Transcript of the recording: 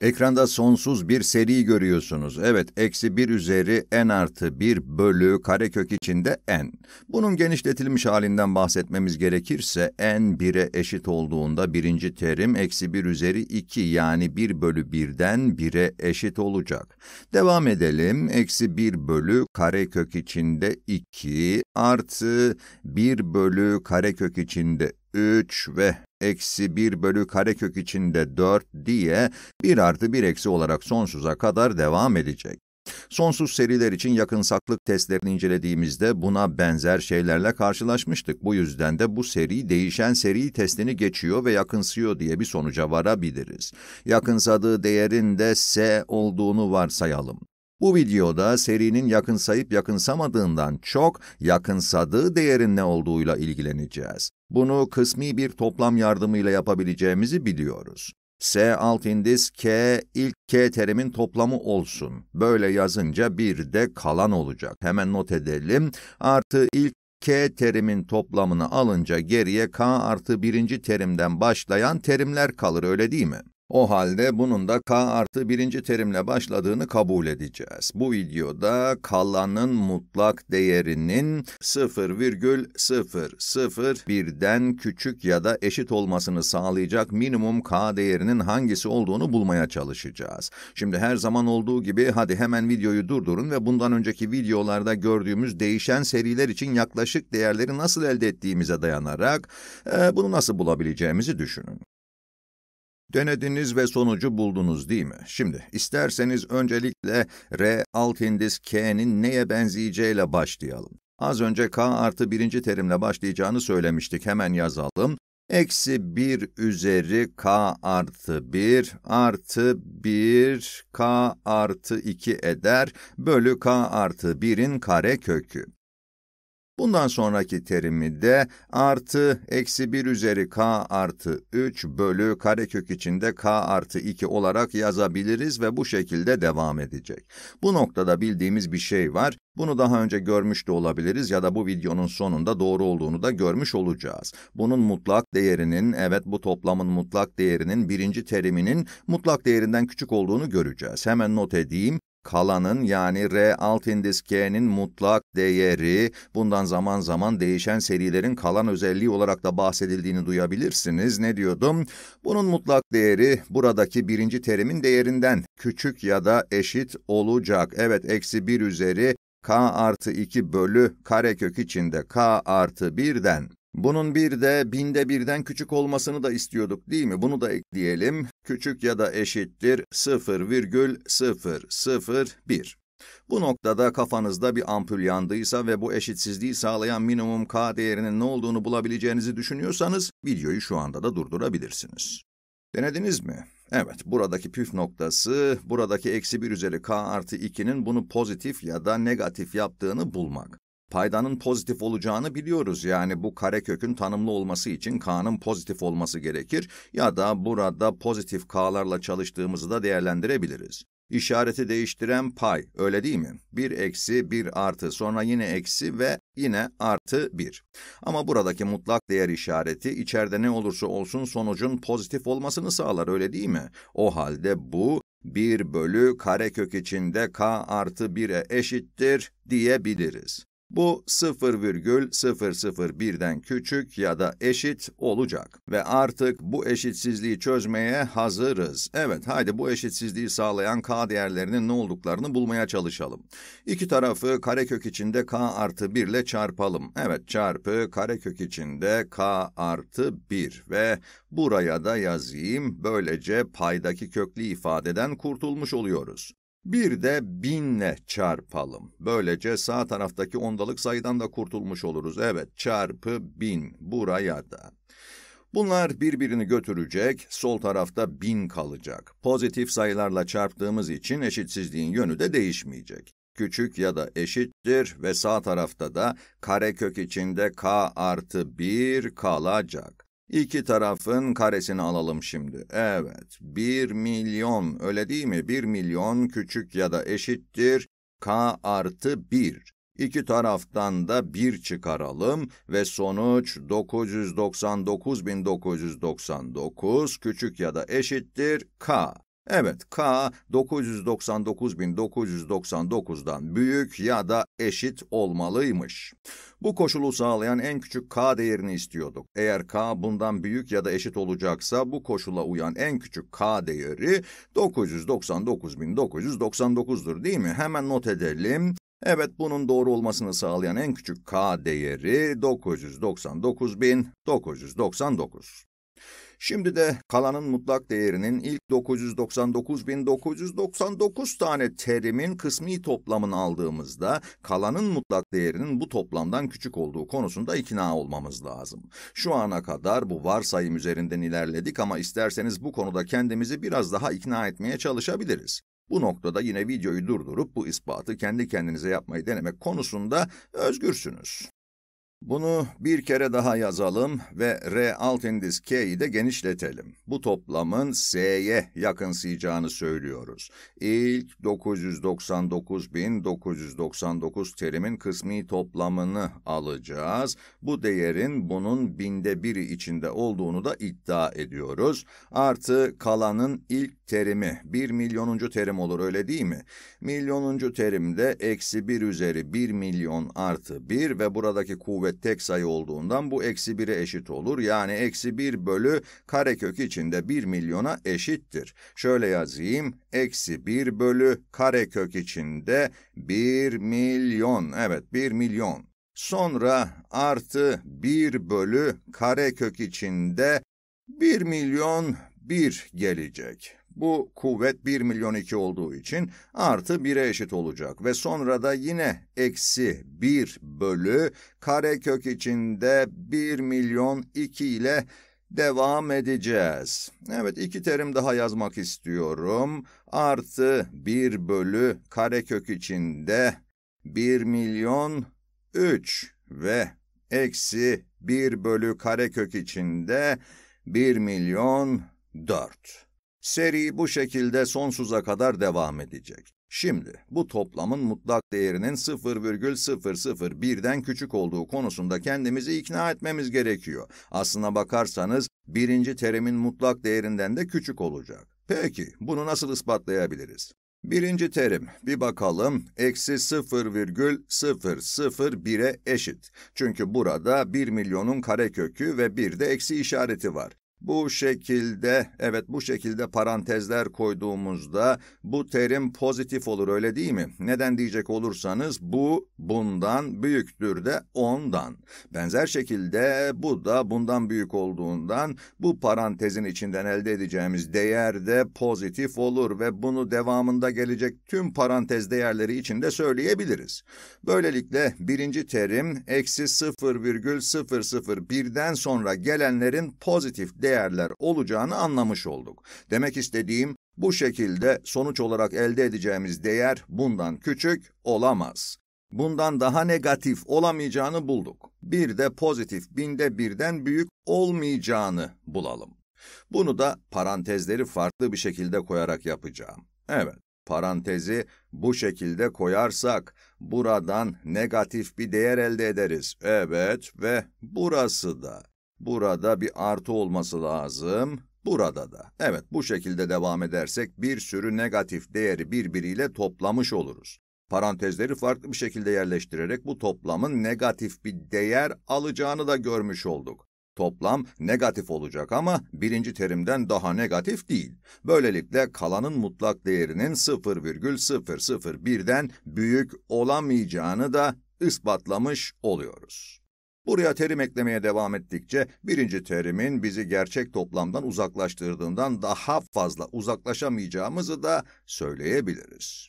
Ekranda sonsuz bir seri görüyorsunuz. Evet, eksi 1 üzeri n artı 1 bölü karekök içinde n. Bunun genişletilmiş halinden bahsetmemiz gerekirse n 1'e eşit olduğunda birinci terim eksi 1 üzeri 2 yani 1 bölü 1'den 1'e eşit olacak. Devam edelim. Eksi 1 bölü karekök içinde 2 artı 1 bölü karekök içinde 3 ve eksi 1 bölü karekök içinde 4 diye 1 artı 1 eksi olarak sonsuza kadar devam edecek. Sonsuz seriler için yakınsaklık testlerini incelediğimizde buna benzer şeylerle karşılaşmıştık. Bu yüzden de bu seri değişen seri testini geçiyor ve yakınsıyor diye bir sonuca varabiliriz. Yakınsadığı değerin de S olduğunu varsayalım. Bu videoda serinin yakınsayıp yakınsamadığından çok yakınsadığı değerin ne olduğuyla ilgileneceğiz. Bunu kısmi bir toplam yardımıyla yapabileceğimizi biliyoruz. S alt indis K ilk K terimin toplamı olsun. Böyle yazınca bir de kalan olacak. Hemen not edelim. Artı ilk K terimin toplamını alınca geriye K artı birinci terimden başlayan terimler kalır öyle değil mi? O halde bunun da k artı birinci terimle başladığını kabul edeceğiz. Bu videoda kalanın mutlak değerinin 0,001'den küçük ya da eşit olmasını sağlayacak minimum k değerinin hangisi olduğunu bulmaya çalışacağız. Şimdi her zaman olduğu gibi hadi hemen videoyu durdurun ve bundan önceki videolarda gördüğümüz değişen seriler için yaklaşık değerleri nasıl elde ettiğimize dayanarak e, bunu nasıl bulabileceğimizi düşünün. Denediniz ve sonucu buldunuz değil mi? Şimdi isterseniz öncelikle R alt indis K'nin neye benzeyeceğiyle başlayalım. Az önce K artı birinci terimle başlayacağını söylemiştik. Hemen yazalım. Eksi 1 üzeri K artı 1 artı 1 K artı 2 eder bölü K artı 1'in kare kökü. Bundan sonraki terimi de artı eksi 1 üzeri k artı 3 bölü karekök içinde k artı 2 olarak yazabiliriz ve bu şekilde devam edecek. Bu noktada bildiğimiz bir şey var. Bunu daha önce görmüş de olabiliriz ya da bu videonun sonunda doğru olduğunu da görmüş olacağız. Bunun mutlak değerinin, evet bu toplamın mutlak değerinin birinci teriminin mutlak değerinden küçük olduğunu göreceğiz. Hemen not edeyim, kalanın yani R alt indis k'nin mutlak değeri, bundan zaman zaman değişen serilerin kalan özelliği olarak da bahsedildiğini duyabilirsiniz. Ne diyordum? Bunun mutlak değeri buradaki birinci terimin değerinden küçük ya da eşit olacak. Evet, eksi 1 üzeri k artı 2 bölü karekök içinde k artı 1'den bunun bir de binde birden küçük olmasını da istiyorduk değil mi? Bunu da ekleyelim. Küçük ya da eşittir 0,001. Bu noktada kafanızda bir ampul yandıysa ve bu eşitsizliği sağlayan minimum k değerinin ne olduğunu bulabileceğinizi düşünüyorsanız videoyu şu anda da durdurabilirsiniz. Denediniz mi? Evet, buradaki püf noktası, buradaki eksi 1 üzeri k artı 2'nin bunu pozitif ya da negatif yaptığını bulmak. Paydanın pozitif olacağını biliyoruz. Yani bu karekökün tanımlı olması için k'nın pozitif olması gerekir ya da burada pozitif k'larla çalıştığımızı da değerlendirebiliriz. İşareti değiştiren pay, öyle değil mi? 1 eksi 1 artı, sonra yine eksi ve yine artı 1. Ama buradaki mutlak değer işareti içeride ne olursa olsun sonucun pozitif olmasını sağlar, öyle değil mi? O halde bu 1 bölü karekök içinde k artı 1'e eşittir diyebiliriz. Bu 0,001'den küçük ya da eşit olacak. Ve artık bu eşitsizliği çözmeye hazırız. Evet, haydi bu eşitsizliği sağlayan k değerlerinin ne olduklarını bulmaya çalışalım. İki tarafı karekök içinde k artı 1 ile çarpalım. Evet, çarpı karekök içinde k artı 1 ve buraya da yazayım. Böylece paydaki köklü ifadeden kurtulmuş oluyoruz. Bir de binle çarpalım. Böylece sağ taraftaki ondalık sayıdan da kurtulmuş oluruz. Evet, çarpı bin buraya da. Bunlar birbirini götürecek, sol tarafta bin kalacak. Pozitif sayılarla çarptığımız için eşitsizliğin yönü de değişmeyecek. Küçük ya da eşittir ve sağ tarafta da karekök içinde k artı 1 kalacak. İki tarafın karesini alalım şimdi. Evet, bir milyon öyle değil mi? Bir milyon küçük ya da eşittir k artı bir. İki taraftan da bir çıkaralım ve sonuç 999.999 .999, küçük ya da eşittir k. Evet, K 999.999'dan büyük ya da eşit olmalıymış. Bu koşulu sağlayan en küçük K değerini istiyorduk. Eğer K bundan büyük ya da eşit olacaksa bu koşula uyan en küçük K değeri 999.999'dur değil mi? Hemen not edelim. Evet, bunun doğru olmasını sağlayan en küçük K değeri 999.999. Şimdi de kalanın mutlak değerinin ilk 999.999 tane terimin kısmi toplamını aldığımızda kalanın mutlak değerinin bu toplamdan küçük olduğu konusunda ikna olmamız lazım. Şu ana kadar bu varsayım üzerinden ilerledik ama isterseniz bu konuda kendimizi biraz daha ikna etmeye çalışabiliriz. Bu noktada yine videoyu durdurup bu ispatı kendi kendinize yapmayı denemek konusunda özgürsünüz. Bunu bir kere daha yazalım ve R alt indis K'yi de genişletelim. Bu toplamın S'ye yakınsayacağını söylüyoruz. İlk 999.999 terimin kısmi toplamını alacağız. Bu değerin bunun binde biri içinde olduğunu da iddia ediyoruz. Artı kalanın ilk terimi bir milyonuncu terim olur öyle değil mi? Milyonuncu terimde eksi 1 üzeri 1 milyon artı 1 ve buradaki kuvvet tek sayı olduğundan bu eksi 1'e eşit olur. Yani eksi 1 bölü karekök içinde 1 milyona eşittir. Şöyle yazayım. Eksi 1 bölü karekök içinde 1 milyon. Evet 1 milyon. Sonra artı 1 bölü karekök içinde 1 milyon 1 gelecek. Bu kuvvet 1 milyon 2 olduğu için artı 1'e eşit olacak ve sonra da yine eksi 1 bölü karekök içinde 1 milyon 2 ile devam edeceğiz. Evet iki terim daha yazmak istiyorum. Artı 1 bölü karekök içinde 1 milyon 3 ve eksi 1 bölü karekök içinde 1 milyon 4. Seri bu şekilde sonsuza kadar devam edecek. Şimdi bu toplamın mutlak değerinin 0,001'den küçük olduğu konusunda kendimizi ikna etmemiz gerekiyor. Aslına bakarsanız birinci terimin mutlak değerinden de küçük olacak. Peki bunu nasıl ispatlayabiliriz? Birinci terim, bir bakalım, eksi 0,001'e eşit. Çünkü burada 1 milyonun karekökü ve bir de eksi işareti var. Bu şekilde, evet bu şekilde parantezler koyduğumuzda bu terim pozitif olur öyle değil mi? Neden diyecek olursanız bu bundan büyüktür de ondan. Benzer şekilde bu da bundan büyük olduğundan bu parantezin içinden elde edeceğimiz değer de pozitif olur ve bunu devamında gelecek tüm parantez değerleri içinde söyleyebiliriz. Böylelikle birinci terim eksi 0,001'den sonra gelenlerin pozitif değerleri değerler olacağını anlamış olduk. Demek istediğim bu şekilde sonuç olarak elde edeceğimiz değer bundan küçük olamaz. Bundan daha negatif olamayacağını bulduk. Bir de pozitif binde birden büyük olmayacağını bulalım. Bunu da parantezleri farklı bir şekilde koyarak yapacağım. Evet, parantezi bu şekilde koyarsak buradan negatif bir değer elde ederiz. Evet ve burası da. Burada bir artı olması lazım. Burada da. Evet bu şekilde devam edersek bir sürü negatif değeri birbiriyle toplamış oluruz. Parantezleri farklı bir şekilde yerleştirerek bu toplamın negatif bir değer alacağını da görmüş olduk. Toplam negatif olacak ama birinci terimden daha negatif değil. Böylelikle kalanın mutlak değerinin 0,001'den büyük olamayacağını da ispatlamış oluyoruz. Buraya terim eklemeye devam ettikçe birinci terimin bizi gerçek toplamdan uzaklaştırdığından daha fazla uzaklaşamayacağımızı da söyleyebiliriz.